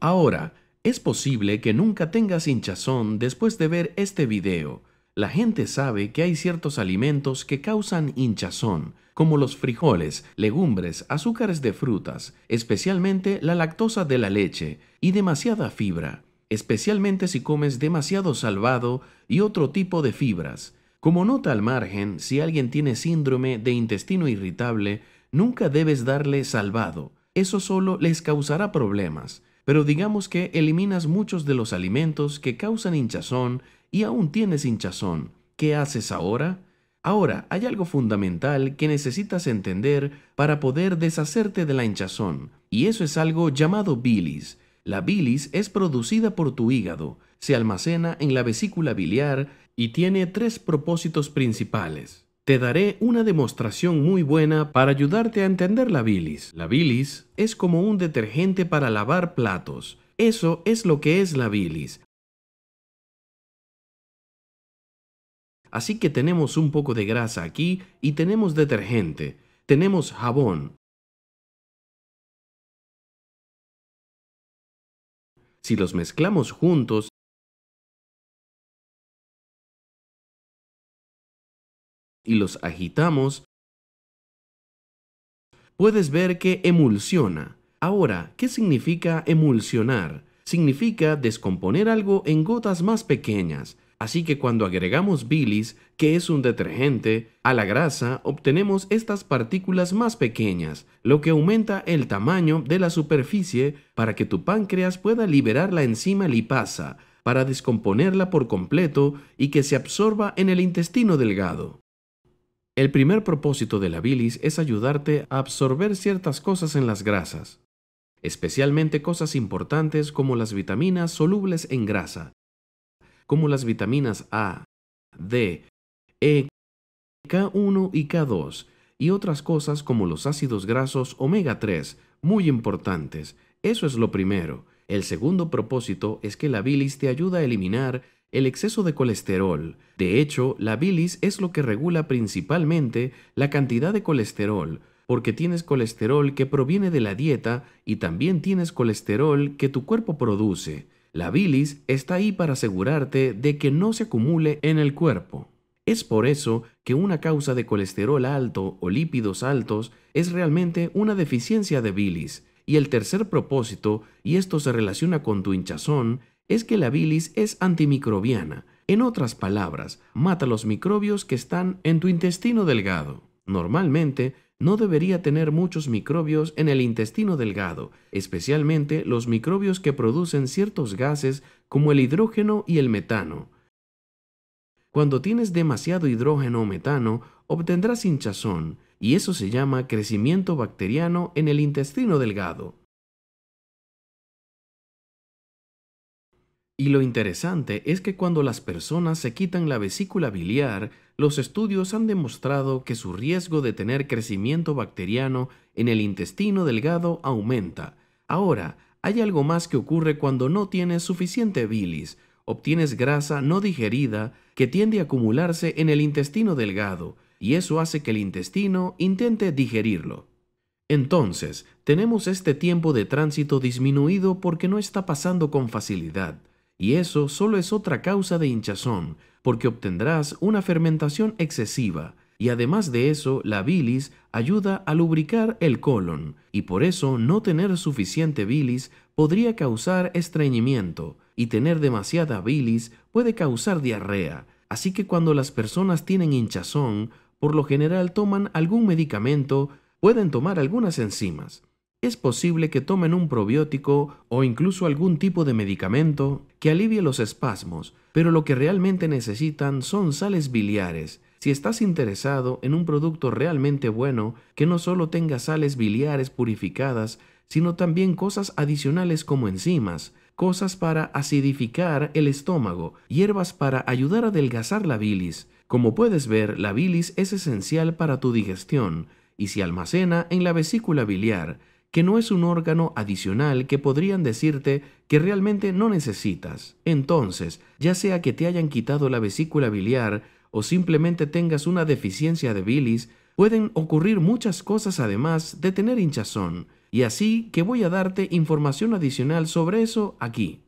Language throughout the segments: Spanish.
Ahora, es posible que nunca tengas hinchazón después de ver este video. La gente sabe que hay ciertos alimentos que causan hinchazón, como los frijoles, legumbres, azúcares de frutas, especialmente la lactosa de la leche y demasiada fibra, especialmente si comes demasiado salvado y otro tipo de fibras. Como nota al margen, si alguien tiene síndrome de intestino irritable, nunca debes darle salvado. Eso solo les causará problemas pero digamos que eliminas muchos de los alimentos que causan hinchazón y aún tienes hinchazón. ¿Qué haces ahora? Ahora, hay algo fundamental que necesitas entender para poder deshacerte de la hinchazón, y eso es algo llamado bilis. La bilis es producida por tu hígado, se almacena en la vesícula biliar y tiene tres propósitos principales te daré una demostración muy buena para ayudarte a entender la bilis. La bilis es como un detergente para lavar platos. Eso es lo que es la bilis. Así que tenemos un poco de grasa aquí y tenemos detergente. Tenemos jabón. Si los mezclamos juntos, y los agitamos, puedes ver que emulsiona. Ahora, ¿qué significa emulsionar? Significa descomponer algo en gotas más pequeñas. Así que cuando agregamos bilis, que es un detergente, a la grasa obtenemos estas partículas más pequeñas, lo que aumenta el tamaño de la superficie para que tu páncreas pueda liberar la enzima lipasa para descomponerla por completo y que se absorba en el intestino delgado. El primer propósito de la bilis es ayudarte a absorber ciertas cosas en las grasas, especialmente cosas importantes como las vitaminas solubles en grasa, como las vitaminas A, D, E, K1 y K2, y otras cosas como los ácidos grasos omega 3, muy importantes. Eso es lo primero. El segundo propósito es que la bilis te ayuda a eliminar el exceso de colesterol. De hecho, la bilis es lo que regula principalmente la cantidad de colesterol, porque tienes colesterol que proviene de la dieta y también tienes colesterol que tu cuerpo produce. La bilis está ahí para asegurarte de que no se acumule en el cuerpo. Es por eso que una causa de colesterol alto o lípidos altos es realmente una deficiencia de bilis. Y el tercer propósito, y esto se relaciona con tu hinchazón, es que la bilis es antimicrobiana. En otras palabras, mata los microbios que están en tu intestino delgado. Normalmente, no debería tener muchos microbios en el intestino delgado, especialmente los microbios que producen ciertos gases como el hidrógeno y el metano. Cuando tienes demasiado hidrógeno o metano, obtendrás hinchazón, y eso se llama crecimiento bacteriano en el intestino delgado. Y lo interesante es que cuando las personas se quitan la vesícula biliar, los estudios han demostrado que su riesgo de tener crecimiento bacteriano en el intestino delgado aumenta. Ahora, hay algo más que ocurre cuando no tienes suficiente bilis. Obtienes grasa no digerida que tiende a acumularse en el intestino delgado, y eso hace que el intestino intente digerirlo. Entonces, tenemos este tiempo de tránsito disminuido porque no está pasando con facilidad y eso solo es otra causa de hinchazón, porque obtendrás una fermentación excesiva, y además de eso, la bilis ayuda a lubricar el colon, y por eso no tener suficiente bilis podría causar estreñimiento, y tener demasiada bilis puede causar diarrea. Así que cuando las personas tienen hinchazón, por lo general toman algún medicamento, pueden tomar algunas enzimas es posible que tomen un probiótico o incluso algún tipo de medicamento que alivie los espasmos, pero lo que realmente necesitan son sales biliares. Si estás interesado en un producto realmente bueno que no solo tenga sales biliares purificadas, sino también cosas adicionales como enzimas, cosas para acidificar el estómago, hierbas para ayudar a adelgazar la bilis. Como puedes ver, la bilis es esencial para tu digestión y se almacena en la vesícula biliar, que no es un órgano adicional que podrían decirte que realmente no necesitas. Entonces, ya sea que te hayan quitado la vesícula biliar o simplemente tengas una deficiencia de bilis, pueden ocurrir muchas cosas además de tener hinchazón, y así que voy a darte información adicional sobre eso aquí.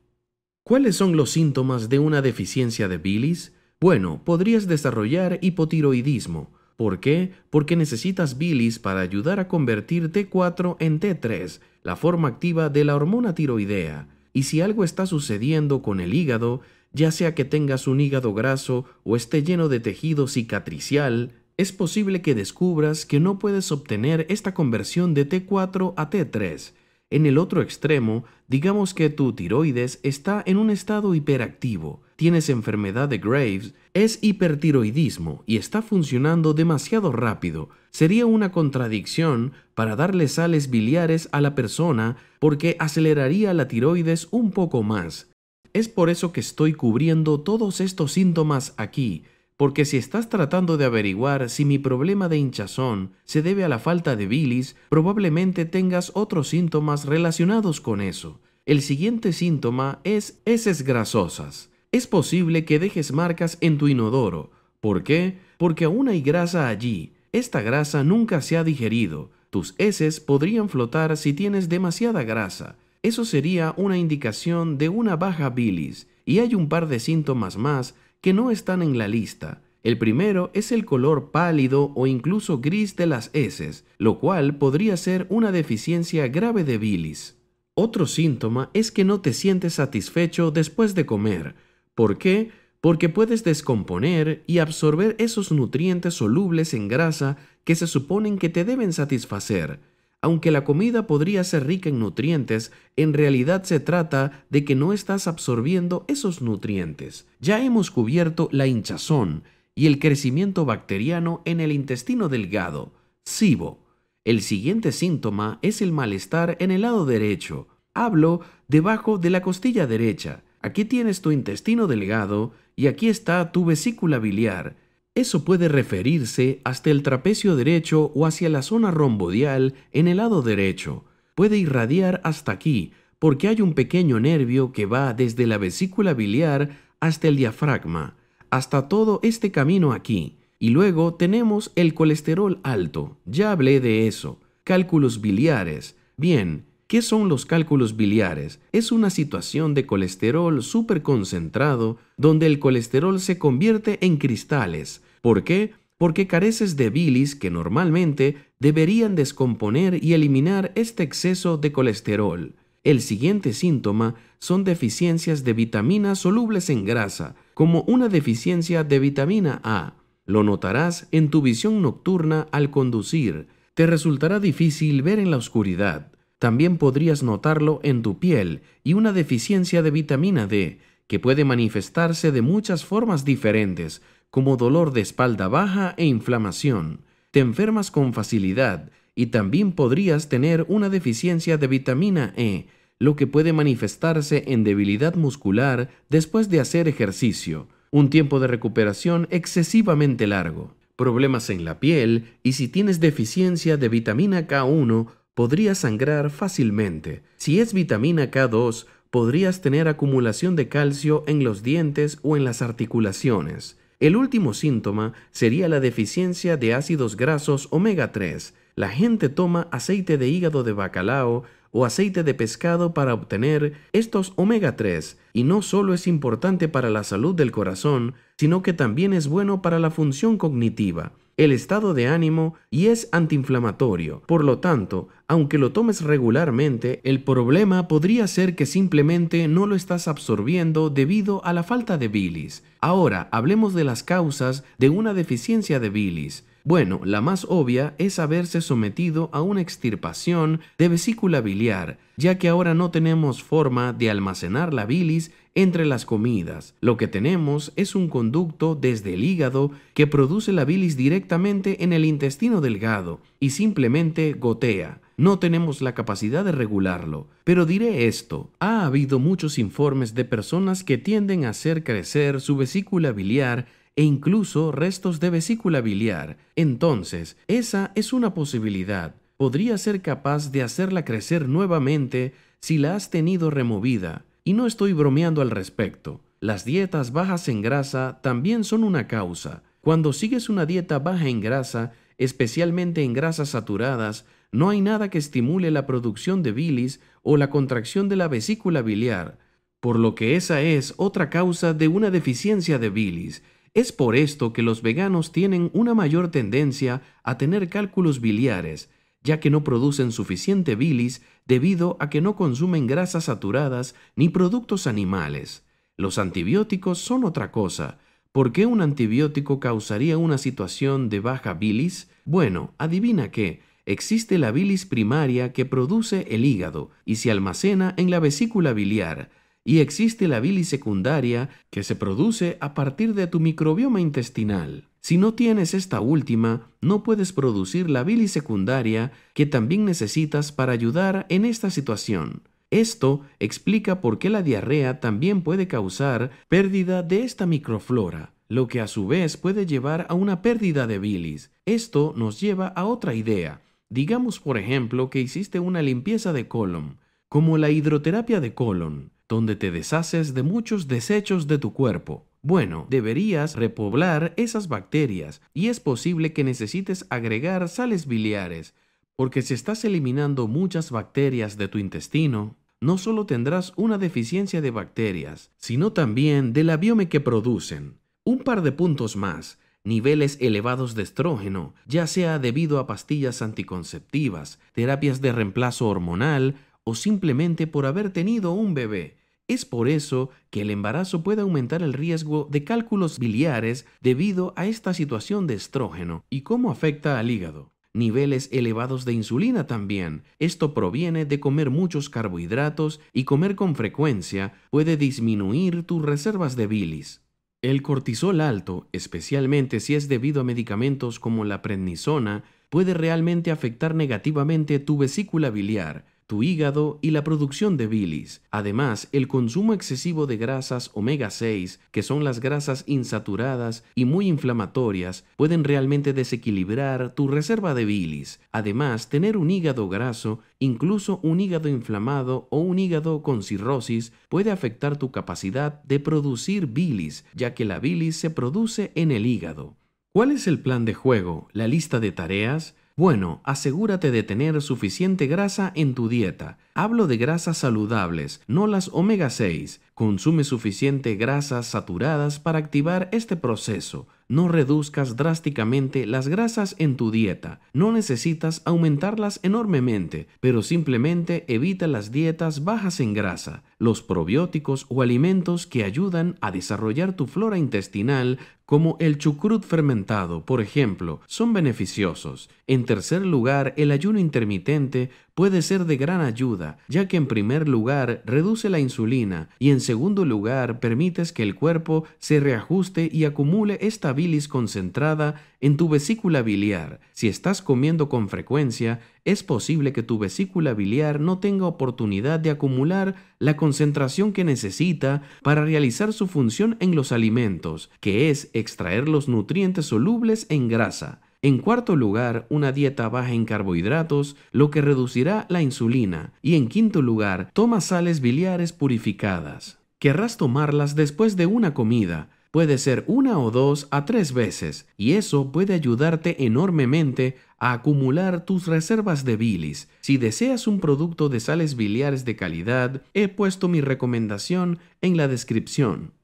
¿Cuáles son los síntomas de una deficiencia de bilis? Bueno, podrías desarrollar hipotiroidismo, ¿Por qué? Porque necesitas bilis para ayudar a convertir T4 en T3, la forma activa de la hormona tiroidea. Y si algo está sucediendo con el hígado, ya sea que tengas un hígado graso o esté lleno de tejido cicatricial, es posible que descubras que no puedes obtener esta conversión de T4 a T3. En el otro extremo, digamos que tu tiroides está en un estado hiperactivo tienes enfermedad de Graves, es hipertiroidismo y está funcionando demasiado rápido. Sería una contradicción para darle sales biliares a la persona porque aceleraría la tiroides un poco más. Es por eso que estoy cubriendo todos estos síntomas aquí, porque si estás tratando de averiguar si mi problema de hinchazón se debe a la falta de bilis, probablemente tengas otros síntomas relacionados con eso. El siguiente síntoma es heces grasosas. Es posible que dejes marcas en tu inodoro. ¿Por qué? Porque aún hay grasa allí. Esta grasa nunca se ha digerido. Tus heces podrían flotar si tienes demasiada grasa. Eso sería una indicación de una baja bilis. Y hay un par de síntomas más que no están en la lista. El primero es el color pálido o incluso gris de las heces, lo cual podría ser una deficiencia grave de bilis. Otro síntoma es que no te sientes satisfecho después de comer. ¿Por qué? Porque puedes descomponer y absorber esos nutrientes solubles en grasa que se suponen que te deben satisfacer. Aunque la comida podría ser rica en nutrientes, en realidad se trata de que no estás absorbiendo esos nutrientes. Ya hemos cubierto la hinchazón y el crecimiento bacteriano en el intestino delgado, SIBO. El siguiente síntoma es el malestar en el lado derecho. Hablo debajo de la costilla derecha. Aquí tienes tu intestino delgado y aquí está tu vesícula biliar. Eso puede referirse hasta el trapecio derecho o hacia la zona rombodial en el lado derecho. Puede irradiar hasta aquí, porque hay un pequeño nervio que va desde la vesícula biliar hasta el diafragma, hasta todo este camino aquí. Y luego tenemos el colesterol alto, ya hablé de eso, cálculos biliares. Bien, ¿Qué son los cálculos biliares? Es una situación de colesterol superconcentrado donde el colesterol se convierte en cristales. ¿Por qué? Porque careces de bilis que normalmente deberían descomponer y eliminar este exceso de colesterol. El siguiente síntoma son deficiencias de vitaminas solubles en grasa, como una deficiencia de vitamina A. Lo notarás en tu visión nocturna al conducir. Te resultará difícil ver en la oscuridad. También podrías notarlo en tu piel y una deficiencia de vitamina D, que puede manifestarse de muchas formas diferentes, como dolor de espalda baja e inflamación. Te enfermas con facilidad y también podrías tener una deficiencia de vitamina E, lo que puede manifestarse en debilidad muscular después de hacer ejercicio, un tiempo de recuperación excesivamente largo, problemas en la piel y si tienes deficiencia de vitamina K1 podría sangrar fácilmente. Si es vitamina K2, podrías tener acumulación de calcio en los dientes o en las articulaciones. El último síntoma sería la deficiencia de ácidos grasos omega 3. La gente toma aceite de hígado de bacalao o aceite de pescado para obtener estos omega 3 y no solo es importante para la salud del corazón, sino que también es bueno para la función cognitiva el estado de ánimo y es antiinflamatorio. Por lo tanto, aunque lo tomes regularmente, el problema podría ser que simplemente no lo estás absorbiendo debido a la falta de bilis. Ahora, hablemos de las causas de una deficiencia de bilis. Bueno, la más obvia es haberse sometido a una extirpación de vesícula biliar, ya que ahora no tenemos forma de almacenar la bilis entre las comidas, lo que tenemos es un conducto desde el hígado que produce la bilis directamente en el intestino delgado y simplemente gotea. No tenemos la capacidad de regularlo. Pero diré esto, ha habido muchos informes de personas que tienden a hacer crecer su vesícula biliar e incluso restos de vesícula biliar. Entonces, esa es una posibilidad. Podría ser capaz de hacerla crecer nuevamente si la has tenido removida y no estoy bromeando al respecto. Las dietas bajas en grasa también son una causa. Cuando sigues una dieta baja en grasa, especialmente en grasas saturadas, no hay nada que estimule la producción de bilis o la contracción de la vesícula biliar, por lo que esa es otra causa de una deficiencia de bilis. Es por esto que los veganos tienen una mayor tendencia a tener cálculos biliares, ya que no producen suficiente bilis debido a que no consumen grasas saturadas ni productos animales. Los antibióticos son otra cosa. ¿Por qué un antibiótico causaría una situación de baja bilis? Bueno, adivina qué. Existe la bilis primaria que produce el hígado y se almacena en la vesícula biliar, y existe la bilis secundaria que se produce a partir de tu microbioma intestinal. Si no tienes esta última, no puedes producir la bilis secundaria que también necesitas para ayudar en esta situación. Esto explica por qué la diarrea también puede causar pérdida de esta microflora, lo que a su vez puede llevar a una pérdida de bilis. Esto nos lleva a otra idea. Digamos, por ejemplo, que hiciste una limpieza de colon, como la hidroterapia de colon, donde te deshaces de muchos desechos de tu cuerpo. Bueno, deberías repoblar esas bacterias y es posible que necesites agregar sales biliares, porque si estás eliminando muchas bacterias de tu intestino, no solo tendrás una deficiencia de bacterias, sino también del la que producen. Un par de puntos más, niveles elevados de estrógeno, ya sea debido a pastillas anticonceptivas, terapias de reemplazo hormonal o simplemente por haber tenido un bebé. Es por eso que el embarazo puede aumentar el riesgo de cálculos biliares debido a esta situación de estrógeno y cómo afecta al hígado. Niveles elevados de insulina también. Esto proviene de comer muchos carbohidratos y comer con frecuencia puede disminuir tus reservas de bilis. El cortisol alto, especialmente si es debido a medicamentos como la prednisona, puede realmente afectar negativamente tu vesícula biliar, tu hígado y la producción de bilis. Además, el consumo excesivo de grasas omega 6, que son las grasas insaturadas y muy inflamatorias, pueden realmente desequilibrar tu reserva de bilis. Además, tener un hígado graso, incluso un hígado inflamado o un hígado con cirrosis, puede afectar tu capacidad de producir bilis, ya que la bilis se produce en el hígado. ¿Cuál es el plan de juego? ¿La lista de tareas? Bueno, asegúrate de tener suficiente grasa en tu dieta Hablo de grasas saludables, no las omega 6. Consume suficiente grasas saturadas para activar este proceso. No reduzcas drásticamente las grasas en tu dieta. No necesitas aumentarlas enormemente, pero simplemente evita las dietas bajas en grasa. Los probióticos o alimentos que ayudan a desarrollar tu flora intestinal, como el chucrut fermentado, por ejemplo, son beneficiosos. En tercer lugar, el ayuno intermitente puede ser de gran ayuda, ya que en primer lugar reduce la insulina y en segundo lugar permites que el cuerpo se reajuste y acumule esta bilis concentrada en tu vesícula biliar. Si estás comiendo con frecuencia, es posible que tu vesícula biliar no tenga oportunidad de acumular la concentración que necesita para realizar su función en los alimentos, que es extraer los nutrientes solubles en grasa. En cuarto lugar, una dieta baja en carbohidratos, lo que reducirá la insulina. Y en quinto lugar, toma sales biliares purificadas. Querrás tomarlas después de una comida, puede ser una o dos a tres veces, y eso puede ayudarte enormemente a acumular tus reservas de bilis. Si deseas un producto de sales biliares de calidad, he puesto mi recomendación en la descripción.